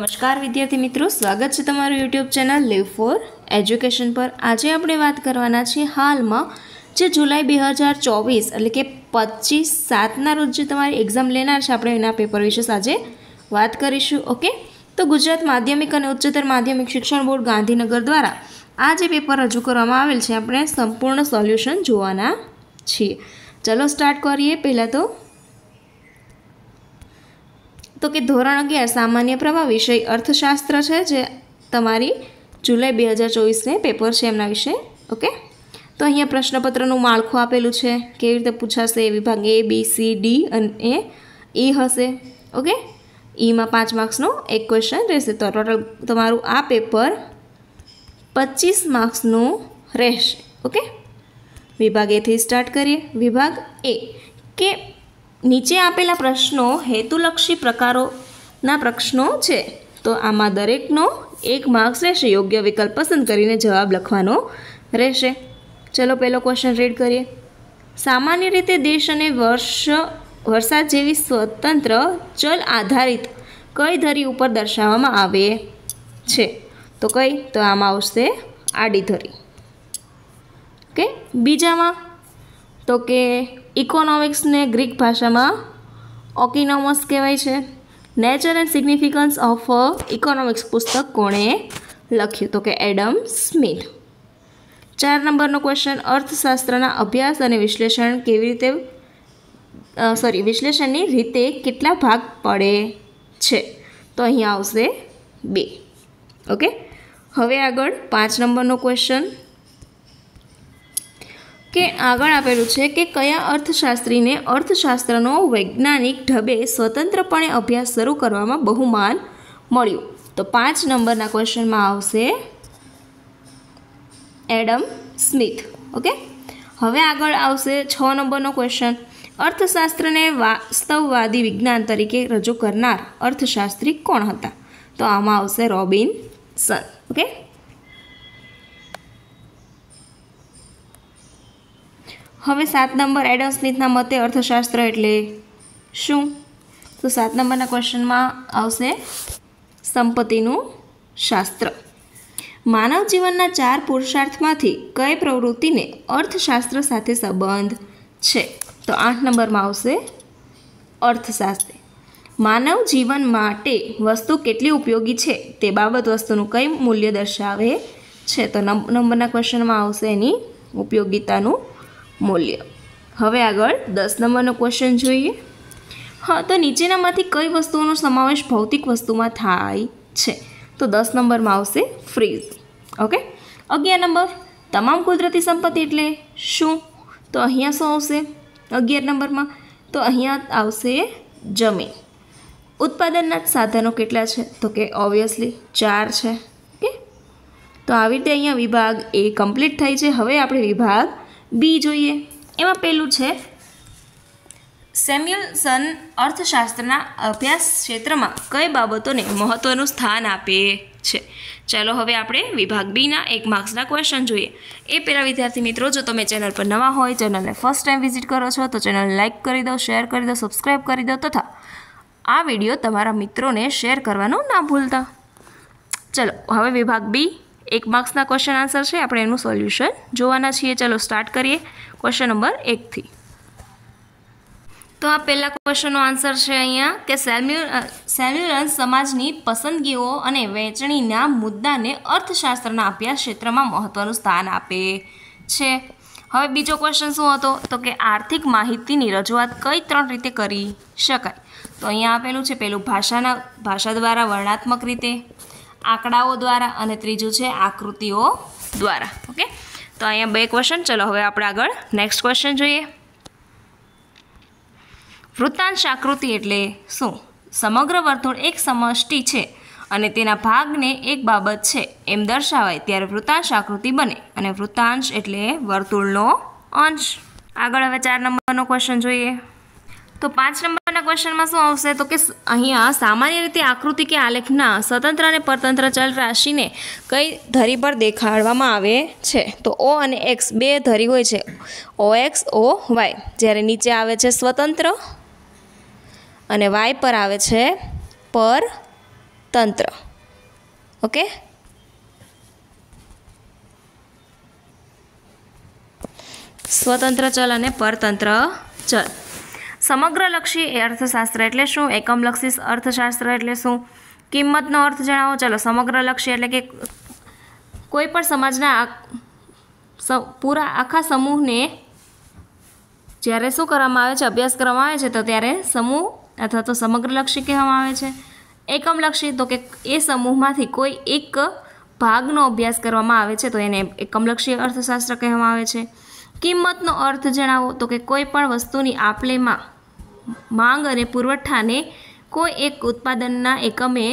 નમસ્કાર વિદ્યાર્થી મિત્રો સ્વાગત છે તમારું YouTube channel live for education પર આજે આપણે વાત કરવાના છીએ હાલમાં જે જુલાઈ બે હજાર ચોવીસ એટલે કે પચીસ સાતના રોજ જે તમારી એક્ઝામ લેનાર છે આપણે એના પેપર વિશે આજે વાત કરીશું ઓકે તો ગુજરાત માધ્યમિક અને ઉચ્ચતર માધ્યમિક શિક્ષણ બોર્ડ ગાંધીનગર દ્વારા આ જે પેપર રજૂ કરવામાં આવેલ છે આપણે સંપૂર્ણ સોલ્યુશન જોવાના છીએ ચલો સ્ટાર્ટ કરીએ પહેલાં તો તો કે ધોરણ અગિયાર સામાન્ય પ્રવાહ વિષય અર્થશાસ્ત્ર છે જે તમારી જુલાઈ બે હજાર ચોવીસને પેપર છે એમના વિશે ઓકે તો અહીંયા પ્રશ્નપત્રનું માળખું આપેલું છે કેવી રીતે પૂછાશે વિભાગ એ બી સી ડી અને એ ઈ e હશે ઓકે ઈમાં પાંચ માર્ક્સનો એક ક્વેશ્ચન રહેશે તો ટોટલ તમારું આ પેપર પચીસ માર્ક્સનું રહેશે ઓકે વિભાગ એથી સ્ટાર્ટ કરીએ વિભાગ એ કે નીચે આપેલા પ્રશ્નો હેતુલક્ષી પ્રકારોના પ્રશ્નો છે તો આમાં દરેકનો એક માર્ક્સ રહેશે યોગ્ય વિકલ્પ પસંદ કરીને જવાબ લખવાનો રહેશે ચલો પહેલો ક્વેશ્ચન રીડ કરીએ સામાન્ય રીતે દેશ અને વર્ષ વરસાદ જેવી સ્વતંત્ર ચલ આધારિત કઈ ધરી ઉપર દર્શાવવામાં આવે છે તો કઈ તો આમાં આવશે આડી ધરી ઓકે બીજામાં તો કે ઇકોનોમિક્સને ગ્રીક ભાષામાં ઓકિનોમસ કહેવાય છે nature and significance of economics પુસ્તક કોણે લખ્યું તો કે એડમ સ્મિથ ચાર નંબરનો ક્વેશ્ચન અર્થશાસ્ત્રના અભ્યાસ અને વિશ્લેષણ કેવી રીતે સોરી વિશ્લેષણની રીતે કેટલા ભાગ પડે છે તો અહીંયા આવશે બે ઓકે હવે આગળ પાંચ નંબરનો ક્વેશ્ચન કે આગળ આપેલું છે કે કયા અર્થશાસ્ત્રીને અર્થશાસ્ત્રનો વૈજ્ઞાનિક ઢબે સ્વતંત્રપણે અભ્યાસ શરૂ કરવામાં બહુમાન મળ્યું તો પાંચ નંબરના ક્વેશ્ચનમાં આવશે એડમ સ્મિથ ઓકે હવે આગળ આવશે છ નંબરનો ક્વેશ્ચન અર્થશાસ્ત્રને વાસ્તવવાદી વિજ્ઞાન તરીકે રજૂ કરનાર અર્થશાસ્ત્રી કોણ હતા તો આમાં આવશે રોબિન સન ઓકે હવે સાત નંબર એડમ સ્મિથના મતે અર્થશાસ્ત્ર એટલે શું તો સાત નંબરના ક્વેશ્ચનમાં આવશે સંપત્તિનું શાસ્ત્ર માનવ જીવનના ચાર પુરુષાર્થમાંથી કઈ પ્રવૃત્તિને અર્થશાસ્ત્ર સાથે સંબંધ છે તો આઠ નંબરમાં આવશે અર્થશાસ્ત્ર માનવ જીવન માટે વસ્તુ કેટલી ઉપયોગી છે તે બાબત વસ્તુનું કઈ મૂલ્ય દર્શાવે છે તો નંબરના ક્વેશ્ચનમાં આવશે એની ઉપયોગિતાનું મૂલ્ય હવે આગળ દસ નંબરનો ક્વેશ્ચન જોઈએ હા તો નીચેનામાંથી કઈ વસ્તુઓનો સમાવેશ ભૌતિક વસ્તુમાં થાય છે તો દસ નંબરમાં આવશે ફ્રીઝ ઓકે અગિયાર નંબર તમામ કુદરતી સંપત્તિ એટલે શું તો અહીંયા શું આવશે અગિયાર નંબરમાં તો અહીંયા આવશે જમીન ઉત્પાદનના સાધનો કેટલા છે તો કે ઓબ્વિયસલી ચાર છે ઓકે તો આવી રીતે અહીંયા વિભાગ એ કમ્પ્લીટ થઈ છે હવે આપણે વિભાગ બી જોઈએ એમાં પહેલું છે સેમ્યુલસન અર્થશાસ્ત્રના અભ્યાસ ક્ષેત્રમાં કઈ બાબતોને મહત્ત્વનું સ્થાન આપે છે ચાલો હવે આપણે વિભાગ બીના એક માર્ક્સના ક્વેશ્ચન જોઈએ એ પહેલાં વિદ્યાર્થી મિત્રો જો તમે ચેનલ પર નવા હોય ચેનલને ફર્સ્ટ ટાઈમ વિઝિટ કરો છો તો ચેનલ લાઇક કરી દો શેર કરી દો સબસ્ક્રાઈબ કરી દો તથા આ વિડીયો તમારા મિત્રોને શેર કરવાનું ના ભૂલતા ચલો હવે વિભાગ બી એક માર્ક્સના ક્વેશ્ચન આન્સર છે આપણે એનું સોલ્યુશન જોવાના છીએ ચાલો સ્ટાર્ટ કરીએ ક્વેશ્ચન નંબર એકથી તો આ પહેલાં ક્વેશ્ચનનો આન્સર છે અહીંયા કે સેમ્યુલ સેમ્યુલન્સ સમાજની પસંદગીઓ અને વહેંચણીના મુદ્દાને અર્થશાસ્ત્રના અભ્યાસ ક્ષેત્રમાં મહત્ત્વનું સ્થાન આપે છે હવે બીજો ક્વેશ્ચન શું હતો તો કે આર્થિક માહિતીની રજૂઆત કઈ ત્રણ રીતે કરી શકાય તો અહીંયા આપેલું છે પેલું ભાષાના ભાષા દ્વારા વર્ણાત્મક રીતે આંકડાઓ દ્વારા અને ત્રીજું છે આકૃતિઓ દ્વારા ઓકે તો અહીંયા બે ક્વેશ્ચન ચલો હવે આપણે આગળ નેક્સ્ટ ક્વેશ્ચન જોઈએ વૃત્તાંશ આકૃતિ એટલે શું સમગ્ર વર્તુળ એક સમષ્ટિ છે અને તેના ભાગને એક બાબત છે એમ દર્શાવાય ત્યારે વૃત્તાંશ આકૃતિ બને અને વૃત્તાંશ એટલે વર્તુળનો અંશ આગળ હવે ચાર નંબરનો ક્વેશ્ચન જોઈએ તો પાંચ નંબરના ક્વેશ્ચનમાં શું આવશે તો કે અહીંયા સામાન્ય રીતે આકૃતિ કે આલેખના સ્વતંત્ર અને પરતંત્ર ચલ રાશિને કઈ ધરી પર દેખાડવામાં આવે છે તો ઓ અને એક્સ બે ધરી હોય છે ઓ એક્સ ઓ વાય જ્યારે નીચે આવે છે સ્વતંત્ર અને વાય પર આવે છે પર તંત્ર ઓકે સ્વતંત્ર ચલ અને પરતંત્ર ચલ સમગ્રલક્ષી એ અર્થશાસ્ત્ર એટલે શું એકમલક્ષી અર્થશાસ્ત્ર એટલે શું કિંમતનો અર્થ જણાવો ચાલો સમગ્રલક્ષી એટલે કે કોઈ પણ સમાજના પૂરા આખા સમૂહને જ્યારે શું કરવામાં આવે છે અભ્યાસ કરવામાં આવે છે તો ત્યારે સમૂહ અથવા તો સમગ્રલક્ષી કહેવામાં આવે છે એકમલક્ષી તો કે એ સમૂહમાંથી કોઈ એક ભાગનો અભ્યાસ કરવામાં આવે છે તો એને એકમલક્ષી અર્થશાસ્ત્ર કહેવામાં આવે છે કિંમતનો અર્થ જણાવો તો કે કોઈ પણ વસ્તુની આપલેમાં માંગ અને પુરવઠાને કોઈ એક ઉત્પાદનના એકમે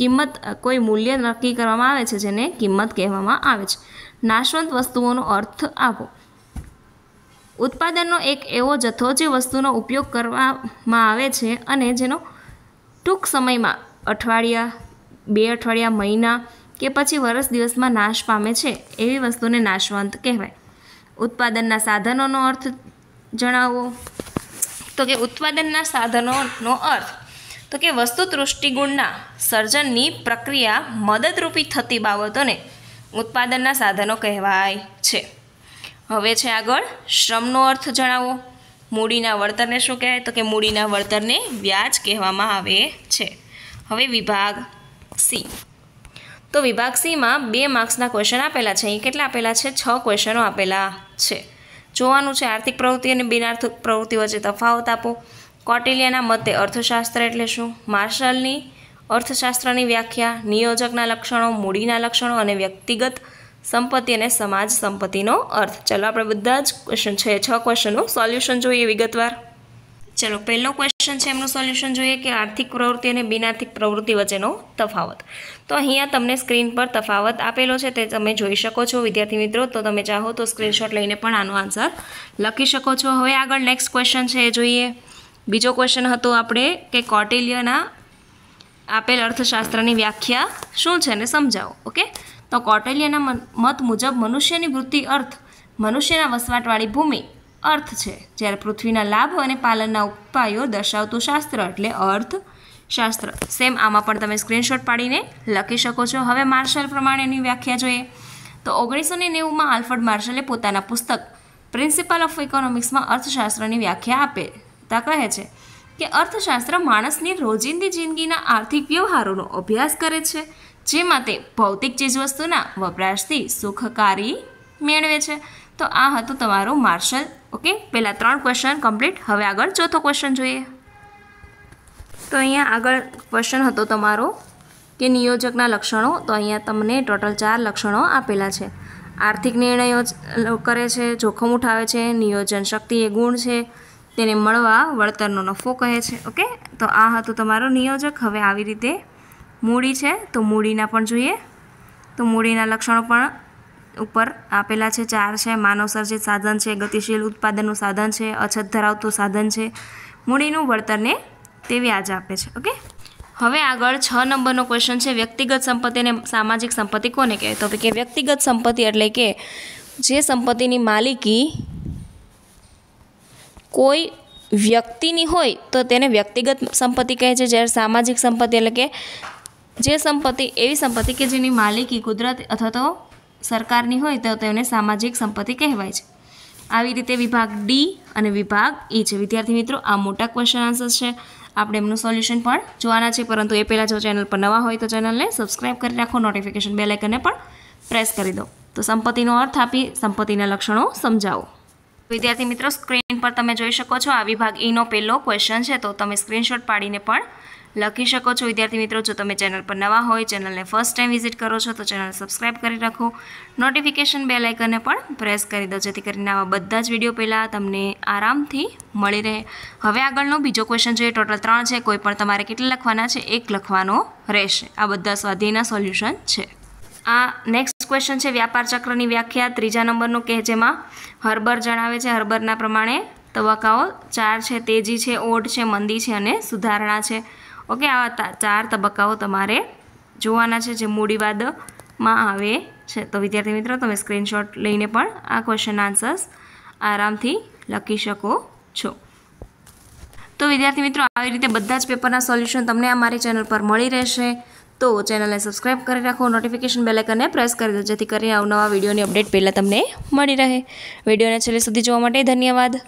કિંમત કોઈ મૂલ્ય નક્કી કરવામાં આવે છે જેને કિંમત કહેવામાં આવે છે નાશવંત વસ્તુઓનો અર્થ આપો ઉત્પાદનનો એક એવો જથ્થો જે વસ્તુનો ઉપયોગ કરવામાં આવે છે અને જેનો ટૂંક સમયમાં અઠવાડિયા બે અઠવાડિયા મહિના કે પછી વરસ દિવસમાં નાશ પામે છે એવી વસ્તુને નાશવંત કહેવાય ઉત્પાદનના સાધનોનો અર્થ જણાવો તો કે ઉત્પાદનના સાધનોનો અર્થ તો કે વસ્તુ તૃષ્ટિગુણના સર્જનની પ્રક્રિયા મદદરૂપી થતી બાબતોને ઉત્પાદનના સાધનો કહેવાય છે હવે છે આગળ શ્રમનો અર્થ જણાવો મૂડીના વળતરને શું કહેવાય તો કે મૂડીના વળતરને વ્યાજ કહેવામાં આવે છે હવે વિભાગ સી તો વિભાગ સીમાં બે માર્ક્સના ક્વેશ્ચન આપેલા છે અહીં કેટલા આપેલા છે છ ક્વેશ્ચનો આપેલા છે જોવાનું છે આર્થિક પ્રવૃત્તિ અને બિનઆર્થિક પ્રવૃત્તિ વચ્ચે તફાવત આપો કોટિલિયાના મતે અર્થશાસ્ત્ર એટલે શું માર્શલની અર્થશાસ્ત્રની વ્યાખ્યા નિયોજકના લક્ષણો મૂડીના લક્ષણો અને વ્યક્તિગત સંપત્તિ અને સમાજ સંપત્તિનો અર્થ ચલો આપણે બધા જ ક્વેશ્ચન છે છ ક્વેશ્ચનનું સોલ્યુશન જોઈએ વિગતવાર ચલો પહેલો ક્વેશ્ચન છે એમનું સોલ્યુશન જોઈએ કે આર્થિક પ્રવૃત્તિ અને બિનઆર્થિક પ્રવૃત્તિ વચ્ચેનો તફાવત તો અહીંયા તમને સ્ક્રીન પર તફાવત આપેલો છે તે તમે જોઈ શકો છો વિદ્યાર્થી મિત્રો તો તમે ચાહો તો સ્ક્રીનશોટ લઈને પણ આનો આન્સર લખી શકો છો હવે આગળ નેક્સ્ટ ક્વેશ્ચન છે એ જોઈએ બીજો ક્વેશ્ચન હતો આપણે કે કોટિલ્યના આપેલ અર્થશાસ્ત્રની વ્યાખ્યા શું છે ને સમજાવો ઓકે તો કોટિલ્યના મત મુજબ મનુષ્યની વૃત્તિ અર્થ મનુષ્યના વસવાટવાળી ભૂમિ અર્થ છે જ્યારે પૃથ્વીના લાભ અને પાલનના ઉપાયો દર્શાવતું શાસ્ત્ર એટલે અર્થ શાસ્ત્ર સેમ આમાં પણ તમે સ્ક્રીનશોટ પાડીને લખી શકો છો હવે માર્શલ પ્રમાણેની વ્યાખ્યા જોઈએ તો ઓગણીસો ને નેવુંમાં આલ્ફર્ડ માર્શલે પોતાના પુસ્તક પ્રિન્સિપલ ઓફ ઇકોનોમિક્સમાં અર્થશાસ્ત્રની વ્યાખ્યા આપે તા કહે છે કે અર્થશાસ્ત્ર માણસની રોજિંદી જિંદગીના આર્થિક વ્યવહારોનો અભ્યાસ કરે છે જેમાં તે ભૌતિક ચીજવસ્તુના વપરાશથી સુખકારી મેળવે છે તો આ હતું તમારું માર્શલ ઓકે પહેલાં ત્રણ ક્વેશ્ચન કમ્પ્લીટ હવે આગળ ચોથો ક્વેશ્ચન જોઈએ તો અહીંયા આગળ ક્વેશ્ચન હતો તમારો કે નિયોજકના લક્ષણો તો અહીંયા તમને ટોટલ ચાર લક્ષણો આપેલા છે આર્થિક નિર્ણયો કરે છે જોખમ ઉઠાવે છે નિયોજન શક્તિ એ ગુણ છે તેને મળવા વળતરનો નફો કહે છે ઓકે તો આ હતો તમારો નિયોજક હવે આવી રીતે મૂડી છે તો મૂડીના પણ જોઈએ તો મૂડીના લક્ષણો પણ ઉપર આપેલા છે ચાર છે માનવસર્જિત સાધન છે ગતિશીલ ઉત્પાદનનું સાધન છે અછત ધરાવતું સાધન છે મૂડીનું વળતરને તેવી વ્યાજ આપે છે ઓકે હવે આગળ છ નંબરનો ક્વેશ્ચન છે વ્યક્તિગત સંપત્તિ અને સામાજિક સંપત્તિ કોને કહે તો કે વ્યક્તિગત સંપત્તિ એટલે કે જે સંપત્તિની માલિકી કોઈ વ્યક્તિની હોય તો તેને વ્યક્તિગત સંપત્તિ કહે છે જ્યારે સામાજિક સંપત્તિ એટલે કે જે સંપત્તિ એવી સંપત્તિ કે જેની માલિકી કુદરત અથવા તો સરકારની હોય તો તેને સામાજિક સંપત્તિ કહેવાય છે આવી રીતે વિભાગ ડી અને વિભાગ ઈ છે વિદ્યાર્થી મિત્રો આ મોટા ક્વેશ્ચન આન્સર્સ છે આપણે એમનું સોલ્યુશન પણ જોવાના છે પરંતુ એ પહેલાં જો ચેનલ પર નવા હોય તો ચેનલને સબસ્ક્રાઈબ કરી રાખો નોટિફિકેશન બેલાઇકનને પણ પ્રેસ કરી દો તો સંપત્તિનો અર્થ આપી સંપત્તિના લક્ષણો સમજાવો વિદ્યાર્થી મિત્રો સ્ક્રીન પર તમે જોઈ શકો છો આ વિભાગ ઈનો e પહેલો ક્વેશ્ચન છે તો તમે સ્ક્રીનશોટ પાડીને પણ લખી શકો છો વિદ્યાર્થી મિત્રો જો તમે ચેનલ પર નવા હોય ચેનલને ફર્સ્ટ ટાઈમ વિઝિટ કરો છો તો ચેનલ સબસ્ક્રાઈબ કરી રાખો નોટિફિકેશન બે લાઇકનને પણ પ્રેસ કરી દો જેથી કરીને આવા બધા જ વિડીયો પહેલાં તમને આરામથી મળી રહે હવે આગળનો બીજો ક્વેશ્ચન જોઈએ ટોટલ ત્રણ છે કોઈ પણ તમારે કેટલા લખવાના છે એક લખવાનો રહેશે આ બધા સ્વાધીના સોલ્યુશન છે આ નેક્સ્ટ નેક્સ્ટ ક્વેશ્ચન છે વ્યાપાર ચક્રની વ્યાખ્યા ત્રીજા નંબરનો કે જેમાં હર્બર જણાવે છે હર્બરના પ્રમાણે તબક્કાઓ ચાર છે તેજી છે ઓઢ છે મંદી છે અને સુધારણા છે ઓકે આવા ચાર તબક્કાઓ તમારે જોવાના છે જે મૂડીવાદમાં આવે છે તો વિદ્યાર્થી મિત્રો તમે સ્ક્રીનશોટ લઈને પણ આ ક્વેશ્ચન આન્સર્સ આરામથી લખી શકો છો તો વિદ્યાર્થી મિત્રો આવી રીતે બધા જ પેપરના સોલ્યુશન તમને આ મારી ચેનલ પર મળી રહેશે તો ચેનલને સબસ્ક્રાઇબ કરી રાખો નોટિફિકેશન બેલાઇકનને પ્રેસ કરી દો જેથી કરીને આવનવા વિડીયોની અપડેટ પહેલાં તમને મળી રહે વિડીયોને છેલ્લે સુધી જોવા માટે ધન્યવાદ